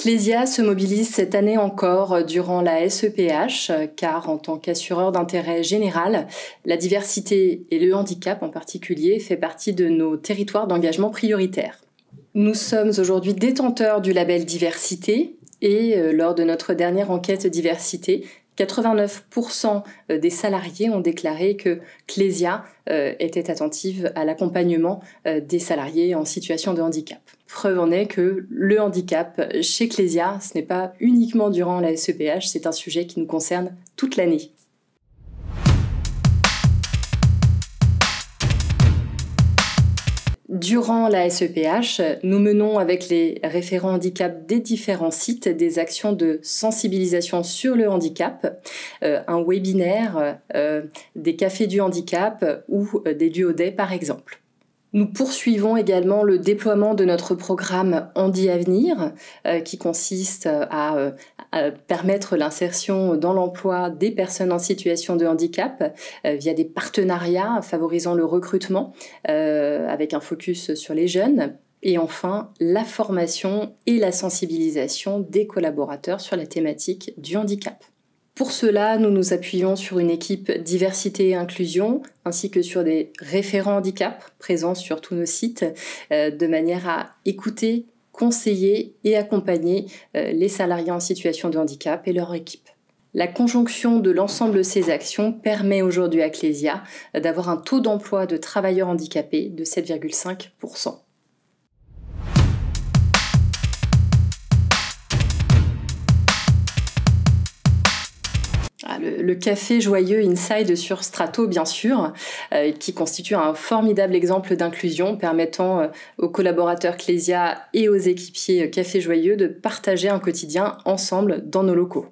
Clésia se mobilise cette année encore euh, durant la SEPH, euh, car en tant qu'assureur d'intérêt général, la diversité et le handicap en particulier fait partie de nos territoires d'engagement prioritaire. Nous sommes aujourd'hui détenteurs du label diversité et euh, lors de notre dernière enquête diversité, 89% euh, des salariés ont déclaré que Clésia euh, était attentive à l'accompagnement euh, des salariés en situation de handicap. Preuve en est que le handicap chez Clésia, ce n'est pas uniquement durant la SEPH, c'est un sujet qui nous concerne toute l'année. Durant la SEPH, nous menons avec les référents handicap des différents sites des actions de sensibilisation sur le handicap, euh, un webinaire, euh, des cafés du handicap ou euh, des duodés par exemple. Nous poursuivons également le déploiement de notre programme Andy Avenir, euh, qui consiste euh, à, permettre l'insertion dans l'emploi des personnes en situation de handicap euh, via des partenariats favorisant le recrutement, avec un focus sur les jeunes. Et enfin, la formation et la sensibilisation des collaborateurs sur la thématique du handicap. Pour cela, nous nous appuyons sur une équipe diversité et inclusion, ainsi que sur des référents handicap présents sur tous nos sites, euh, de manière à écouter, conseiller et accompagner euh, les salariés en situation de handicap et leur équipe. La conjonction de l'ensemble de ces actions permet aujourd'hui à Clésia euh, d'avoir un taux d'emploi de travailleurs handicapés de 7,5%. le, café joyeux Inside sur Strato, bien sûr, euh, qui constitue un formidable exemple d'inclusion permettant euh, aux collaborateurs Clésia et aux équipiers euh, Café Joyeux de partager un quotidien ensemble dans nos locaux.